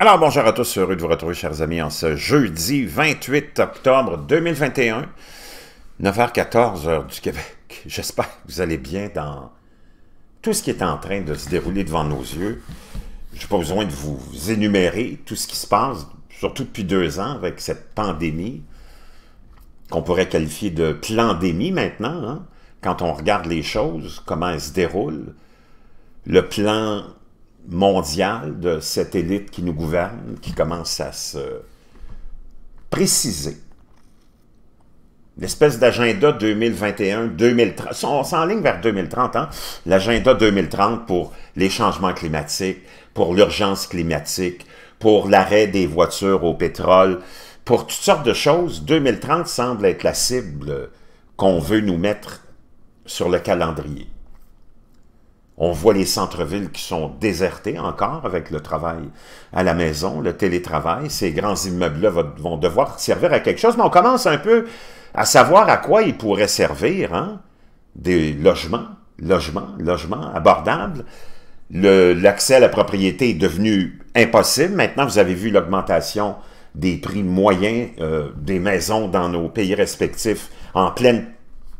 Alors bonjour à tous, heureux de vous retrouver chers amis en ce jeudi 28 octobre 2021, 9h14 heure du Québec. J'espère que vous allez bien dans tout ce qui est en train de se dérouler devant nos yeux. Je n'ai pas besoin de vous énumérer tout ce qui se passe, surtout depuis deux ans avec cette pandémie qu'on pourrait qualifier de pandémie maintenant, hein. quand on regarde les choses, comment elles se déroulent. Le plan mondial de cette élite qui nous gouverne, qui commence à se préciser. L'espèce d'agenda 2021-2030. On s'enligne vers 2030, hein? L'agenda 2030 pour les changements climatiques, pour l'urgence climatique, pour l'arrêt des voitures au pétrole, pour toutes sortes de choses. 2030 semble être la cible qu'on veut nous mettre sur le calendrier. On voit les centres-villes qui sont désertés encore avec le travail à la maison, le télétravail. Ces grands immeubles-là vont devoir servir à quelque chose, mais on commence un peu à savoir à quoi ils pourraient servir. Hein. Des logements, logements, logements abordables. L'accès à la propriété est devenu impossible. Maintenant, vous avez vu l'augmentation des prix moyens euh, des maisons dans nos pays respectifs en pleine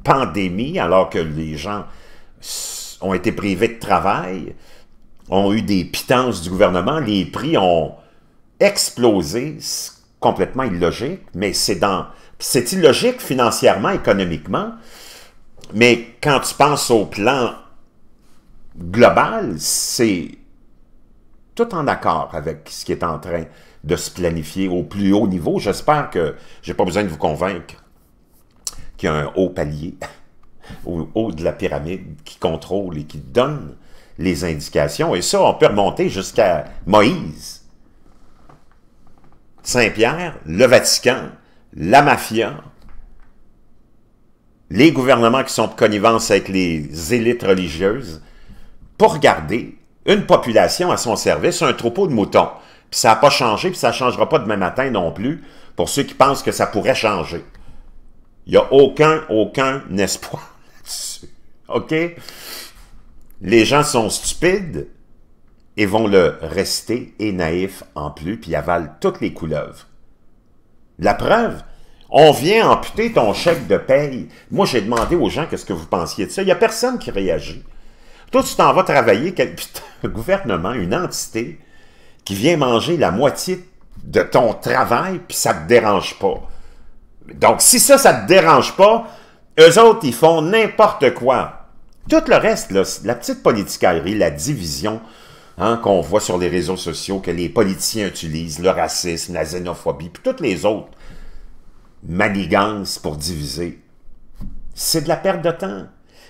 pandémie, alors que les gens ont été privés de travail, ont eu des pitances du gouvernement, les prix ont explosé, c'est complètement illogique, mais c'est dans... C'est illogique financièrement, économiquement, mais quand tu penses au plan global, c'est tout en accord avec ce qui est en train de se planifier au plus haut niveau. J'espère que j'ai pas besoin de vous convaincre qu'il y a un haut palier. au haut de la pyramide qui contrôle et qui donne les indications. Et ça, on peut remonter jusqu'à Moïse, Saint-Pierre, le Vatican, la mafia, les gouvernements qui sont de connivence avec les élites religieuses, pour garder une population à son service, un troupeau de moutons. Puis ça n'a pas changé, puis ça ne changera pas demain matin non plus, pour ceux qui pensent que ça pourrait changer. Il n'y a aucun, aucun espoir OK? Les gens sont stupides et vont le rester et naïfs en plus, puis avalent toutes les couleuvres. La preuve, on vient amputer ton chèque de paye. Moi, j'ai demandé aux gens qu'est-ce que vous pensiez de ça. Il n'y a personne qui réagit. Toi, tu t'en vas travailler, quel un gouvernement, une entité qui vient manger la moitié de ton travail, puis ça te dérange pas. Donc, si ça, ça te dérange pas, eux autres, ils font n'importe quoi. Tout le reste, la petite politicaillerie, la division hein, qu'on voit sur les réseaux sociaux, que les politiciens utilisent, le racisme, la xénophobie, puis toutes les autres manigances pour diviser, c'est de la perte de temps.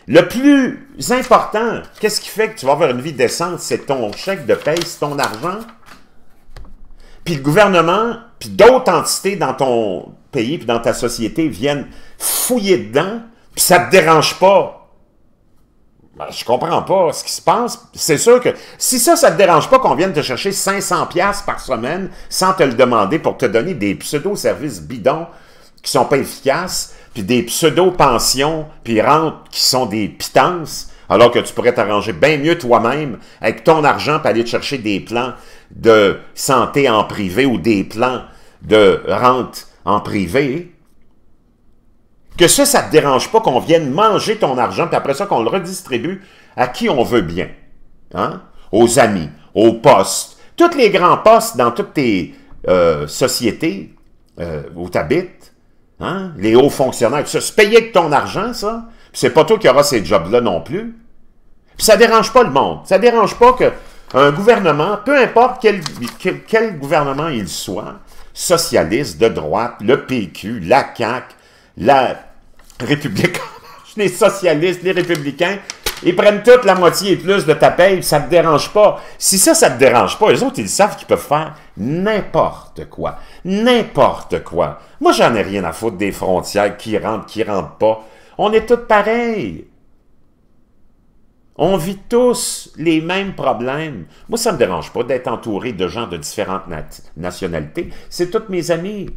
Le plus important, qu'est-ce qui fait que tu vas avoir une vie décente, c'est ton chèque de paie, c'est ton argent. Puis le gouvernement, puis d'autres entités dans ton, pays puis dans ta société viennent fouiller dedans, puis ça te dérange pas. Ben, je comprends pas ce qui se passe. C'est sûr que si ça, ça te dérange pas qu'on vienne te chercher 500 pièces par semaine sans te le demander pour te donner des pseudo-services bidons qui sont pas efficaces, puis des pseudo-pensions puis rentes qui sont des pitances, alors que tu pourrais t'arranger bien mieux toi-même avec ton argent pour aller te chercher des plans de santé en privé ou des plans de rente en privé, que ça, ça ne te dérange pas qu'on vienne manger ton argent, puis après ça, qu'on le redistribue à qui on veut bien. Hein? Aux amis, aux postes. Tous les grands postes dans toutes tes euh, sociétés euh, où tu habites, hein? les hauts fonctionnaires, ça, se payer de ton argent, ça. C'est pas toi qui auras ces jobs-là non plus. Puis ça dérange pas le monde. Ça dérange pas qu'un gouvernement, peu importe quel gouvernement il soit, socialistes de droite, le PQ, la CAQ, la République, les socialistes, les républicains, ils prennent toute la moitié et plus de ta paye, ça te dérange pas. Si ça, ça te dérange pas, les autres, ils savent qu'ils peuvent faire n'importe quoi. N'importe quoi. Moi, j'en ai rien à foutre des frontières, qui rentrent, qui rentrent pas. On est tous pareils. On vit tous les mêmes problèmes. Moi, ça ne me dérange pas d'être entouré de gens de différentes nationalités. C'est toutes mes amis.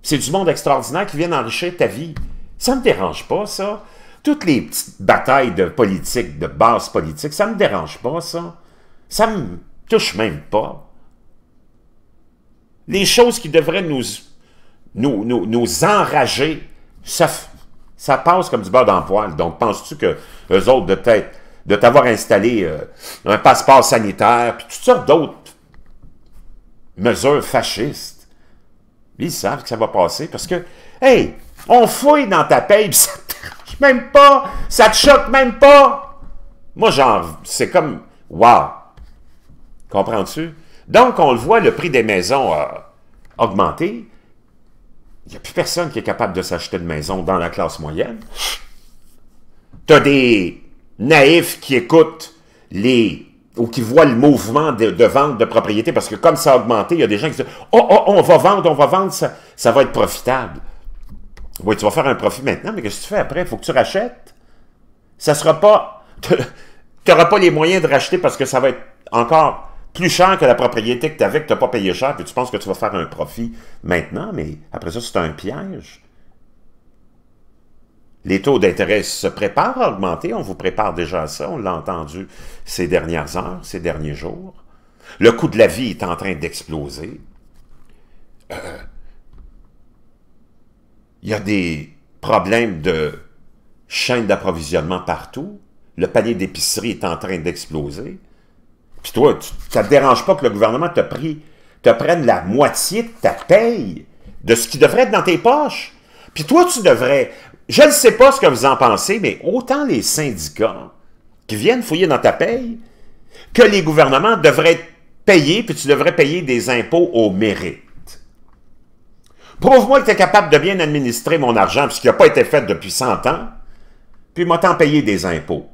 C'est du monde extraordinaire qui vient enrichir ta vie. Ça ne me dérange pas, ça. Toutes les petites batailles de politique, de base politique, ça ne me dérange pas, ça. Ça ne me touche même pas. Les choses qui devraient nous, nous, enrager, ça, ça passe comme du beurre dans poil. Donc, penses-tu que les autres, de tête, de t'avoir installé euh, un passeport sanitaire, puis toutes sortes d'autres mesures fascistes. Ils savent que ça va passer parce que, hey, on fouille dans ta paye, puis ça te même pas, ça te choque même pas. Moi, genre, c'est comme, wow. Comprends-tu? Donc, on le voit, le prix des maisons a augmenté. Il n'y a plus personne qui est capable de s'acheter une maison dans la classe moyenne. T'as des naïf qui écoute les ou qui voit le mouvement de, vente de propriété, parce que comme ça a augmenté, il y a des gens qui disent « Oh, oh, on va vendre, on va vendre, ça, ça va être profitable. » Oui, tu vas faire un profit maintenant, mais qu'est-ce que tu fais après? Il faut que tu rachètes. Ça sera pas... Tu n'auras pas les moyens de racheter parce que ça va être encore plus cher que la propriété que tu avais, que tu n'as pas payé cher, puis tu penses que tu vas faire un profit maintenant, mais après ça, c'est un piège. Les taux d'intérêt se préparent à augmenter, on vous prépare déjà ça, on l'a entendu ces dernières heures, ces derniers jours. Le coût de la vie est en train d'exploser. Euh, il y a des problèmes de chaîne d'approvisionnement partout. Le panier d'épicerie est en train d'exploser. Puis toi, ça te dérange pas que le gouvernement te, te prenne la moitié de ta paye, de ce qui devrait être dans tes poches. Puis toi, tu devrais je ne sais pas ce que vous en pensez, mais autant les syndicats qui viennent fouiller dans ta paye que les gouvernements devraient payer, puis tu devrais payer des impôts au mérite. Prouve-moi que tu es capable de bien administrer mon argent, puisqu'il n'a pas été fait depuis 100 ans, puis m'a tant payer des impôts.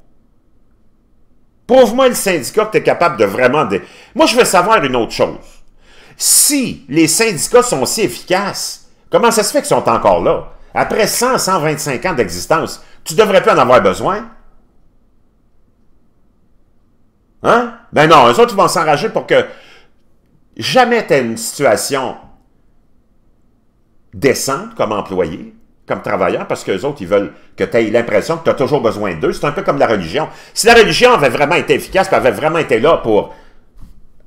Prouve-moi le syndicat que tu es capable de vraiment... Moi, je veux savoir une autre chose. Si les syndicats sont si efficaces, comment ça se fait qu'ils sont encore là? Après 100, 125 ans d'existence, tu devrais plus en avoir besoin. Hein? Ben non, eux autres, ils vont s'enrager pour que jamais tu aies une situation décente comme employé, comme travailleur, parce qu'eux autres, ils veulent que tu aies l'impression que tu as toujours besoin d'eux. C'est un peu comme la religion. Si la religion avait vraiment été efficace, elle avait vraiment été là pour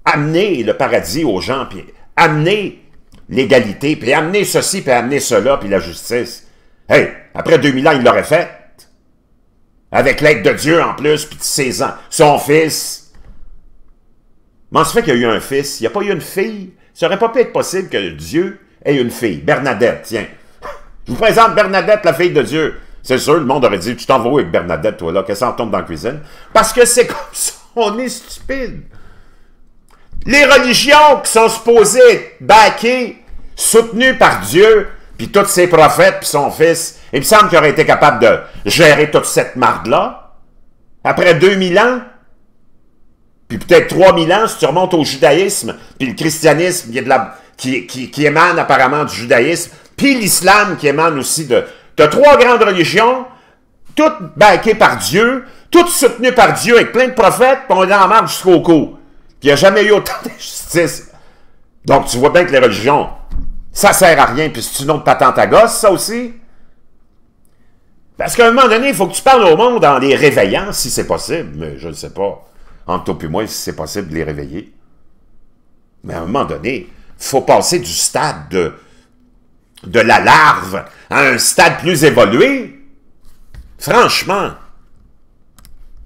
amener le paradis aux gens, puis amener l'égalité, puis amener ceci, puis amener cela, puis la justice. Hey, après 2000 ans, il l'aurait fait. Avec l'aide de Dieu en plus, puis de ans. Son fils. Mais ce fait qu'il y a eu un fils? Il n'y a pas eu une fille? Ça n'aurait pas pu être possible que Dieu ait une fille. Bernadette, tiens. Je vous présente Bernadette, la fille de Dieu. C'est sûr, le monde aurait dit, tu t'en vas avec Bernadette, toi, là, qu'elle s'en tombe dans la cuisine. Parce que c'est comme ça, on est stupide. Les religions qui sont supposées baquées, soutenues par Dieu, puis tous ses prophètes, puis son fils, il me semble qu'il aurait été capable de gérer toute cette marde-là. Après 2000 ans, puis peut-être 3000 ans, si tu remontes au judaïsme, puis le christianisme qui, de la, qui, émane apparemment du judaïsme, puis l'islam qui émane aussi de... Tu trois grandes religions, toutes baquées par Dieu, toutes soutenues par Dieu avec plein de prophètes, puis on est la marche jusqu'au cou. Il n'y a jamais eu autant d'injustice. Donc, tu vois bien que les religions, ça sert à rien. Puis, c'est une autre patente à gosse, ça aussi. Parce qu'à un moment donné, il faut que tu parles au monde en les réveillant, si c'est possible. Mais je ne sais pas, entre toi et moi, si c'est possible de les réveiller. Mais à un moment donné, il faut passer du stade de, de la larve à un stade plus évolué. Franchement,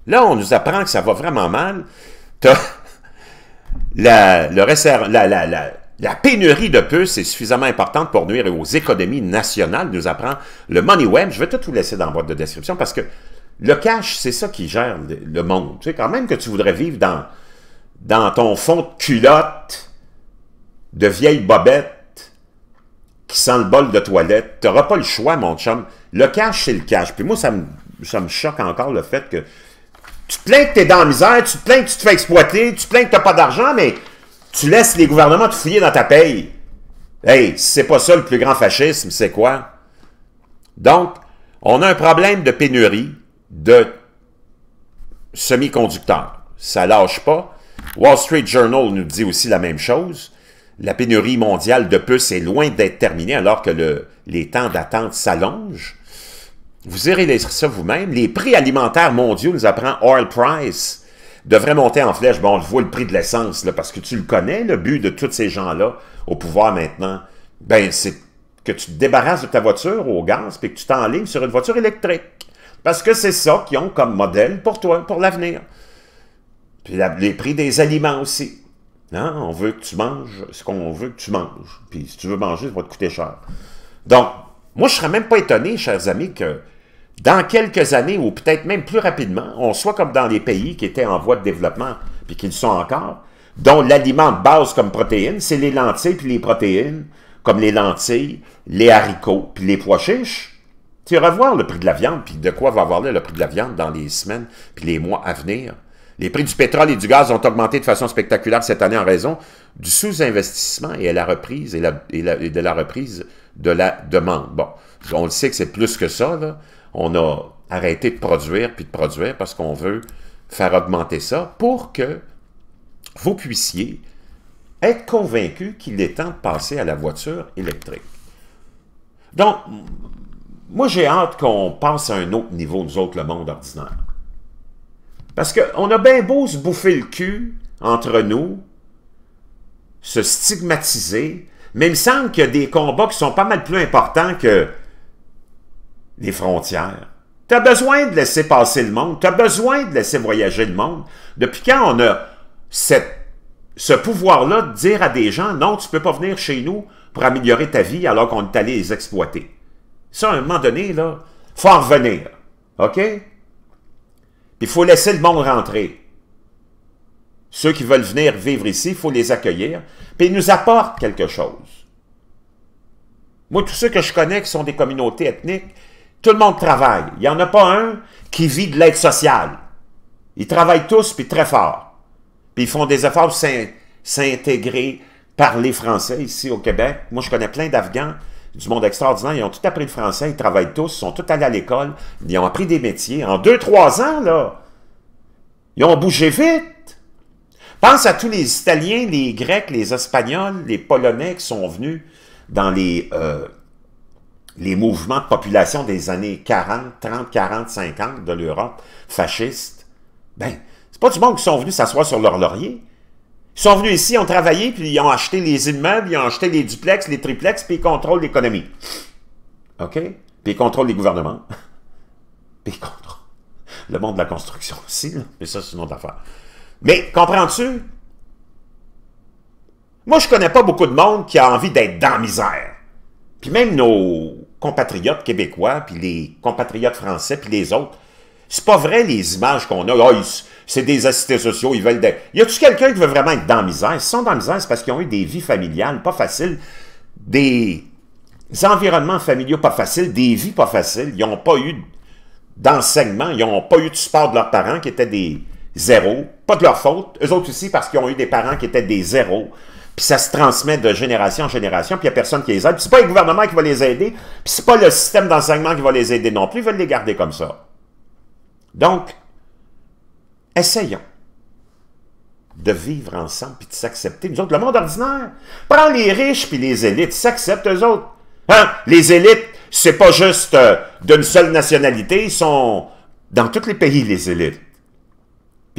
là, on nous apprend que ça va vraiment mal la, pénurie de puces est suffisamment importante pour nuire aux économies nationales, nous apprend le Money Web. Je vais tout vous laisser dans la boîte de description parce que le cash, c'est ça qui gère le monde. Tu sais, quand même que tu voudrais vivre dans, dans ton fond de culotte de vieille bobette qui sent le bol de toilette, tu n'auras pas le choix, mon chum. Le cash, c'est le cash. Puis moi, ça me, ça me choque encore le fait que tu te plains que tu es dans la misère, tu te plains que tu te fais exploiter, tu te plains que tu n'as pas d'argent, mais tu laisses les gouvernements te fouiller dans ta paye. Hey, c'est pas ça le plus grand fascisme, c'est quoi? Donc, on a un problème de pénurie de semi-conducteurs. Ça lâche pas. Wall Street Journal nous dit aussi la même chose. La pénurie mondiale de puces est loin d'être terminée alors que les temps d'attente s'allongent. Vous irez lire ça vous-même. Les prix alimentaires mondiaux nous apprend oil price devrait monter en flèche. Bon, on le voit le prix de l'essence, parce que tu le connais, le but de tous ces gens-là au pouvoir maintenant, ben, c'est que tu te débarrasses de ta voiture au gaz puis que tu t'enlignes sur une voiture électrique. Parce que c'est ça qu'ils ont comme modèle pour toi, pour l'avenir. Puis les prix des aliments aussi. Non, hein, on veut que tu manges ce qu'on veut que tu manges. Puis si tu veux manger, ça va te coûter cher. Donc, moi, je ne serais même pas étonné, chers amis, que dans quelques années, ou peut-être même plus rapidement, on soit comme dans les pays qui étaient en voie de développement, puis qui le sont encore, dont l'aliment de base comme protéines, c'est les lentilles puis les protéines, comme les lentilles, les haricots puis les pois chiches. Tu vas voir le prix de la viande, puis de quoi va avoir le prix de la viande dans les semaines puis les mois à venir. Les prix du pétrole et du gaz ont augmenté de façon spectaculaire cette année en raison du sous-investissement et, la reprise et de la reprise de la demande. Bon, on le sait que c'est plus que ça, là, on a arrêté de produire puis de produire parce qu'on veut faire augmenter ça pour que vous puissiez être convaincu qu'il est temps de passer à la voiture électrique. Donc, moi, j'ai hâte qu'on passe à un autre niveau, nous autres, le monde ordinaire. Parce qu'on a bien beau se bouffer le cul entre nous, se stigmatiser, mais il me semble qu'il y a des combats qui sont pas mal plus importants que les frontières. Tu as besoin de laisser passer le monde, tu as besoin de laisser voyager le monde. Depuis quand on a ce pouvoir-là de dire à des gens, non, tu ne peux pas venir chez nous pour améliorer ta vie alors qu'on est allé les exploiter? Ça, à un moment donné, là, faut en revenir. OK? il faut laisser le monde rentrer. Ceux qui veulent venir vivre ici, il faut les accueillir. Puis ils nous apportent quelque chose. Moi, tous ceux que je connais qui sont des communautés ethniques, tout le monde travaille. Il n'y en a pas un qui vit de l'aide sociale. Ils travaillent tous, puis très fort. Puis ils font des efforts s'intégrer par les Français ici au Québec. Moi, je connais plein d'Afghans du monde extraordinaire. Ils ont tout appris le français, ils travaillent tous, ils sont tous allés à l'école, ils ont appris des métiers. En deux, trois ans, là, ils ont bougé vite. Pense à tous les Italiens, les Grecs, les Espagnols, les Polonais qui sont venus dans les... Euh, les mouvements de population des années 40, 30, 40, 50 de l'Europe fasciste, ben, c'est pas du monde qui sont venus s'asseoir sur leur laurier. Ils sont venus ici, ils ont travaillé, puis ils ont acheté les immeubles, ils ont acheté les duplex, les triplex, puis ils contrôlent l'économie. OK? Puis ils contrôlent les gouvernements. puis ils contrôlent le monde de la construction aussi, mais ça, c'est une autre affaire. Mais comprends-tu? Moi, je connais pas beaucoup de monde qui a envie d'être dans la misère. Puis même nos compatriotes québécois, puis les compatriotes français, puis les autres. C'est pas vrai les images qu'on a. Ah, c'est des assistés sociaux, ils veulent... Des... Y a-tu quelqu'un qui veut vraiment être dans la misère? Ils sont dans la misère, c'est parce qu'ils ont eu des vies familiales pas faciles, des environnements familiaux pas faciles, des vies pas faciles. Ils n'ont pas eu d'enseignement, ils n'ont pas eu de support de leurs parents qui étaient des zéros. Pas de leur faute. Eux autres aussi parce qu'ils ont eu des parents qui étaient des zéros puis ça se transmet de génération en génération, puis il n'y a personne qui les aide. Puis c'est pas le gouvernement qui va les aider, puis c'est pas le système d'enseignement qui va les aider non plus, ils veulent les garder comme ça. Donc, essayons de vivre ensemble puis de s'accepter. Nous autres, le monde ordinaire, prends les riches puis les élites, s'acceptent eux autres. Hein? Les élites, c'est pas juste euh, d'une seule nationalité, ils sont dans tous les pays, les élites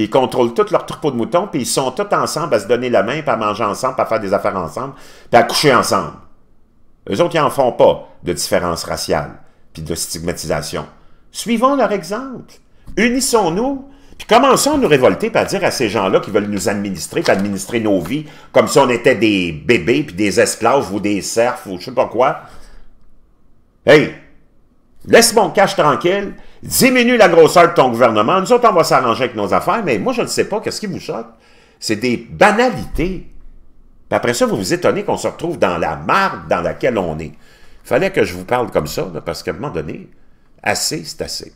ils contrôlent tout leur troupeau de moutons, puis ils sont tous ensemble à se donner la main, à manger ensemble, à faire des affaires ensemble, puis à coucher ensemble. Eux autres, ils n'en font pas de différence raciale, puis de stigmatisation. Suivons leur exemple. Unissons-nous, puis commençons à nous révolter, puis dire à ces gens-là qui veulent nous administrer, puis administrer nos vies, comme si on était des bébés, puis des esclaves, ou des serfs, ou je sais pas quoi. Hey, Laisse mon cash tranquille, diminue la grosseur de ton gouvernement, nous autres, on va s'arranger avec nos affaires, mais moi, je ne sais pas, qu'est-ce qui vous choque? C'est des banalités. après ça, vous vous étonnez qu'on se retrouve dans la marde dans laquelle on est. Fallait que je vous parle comme ça, parce qu'à un moment donné, assez, c'est assez.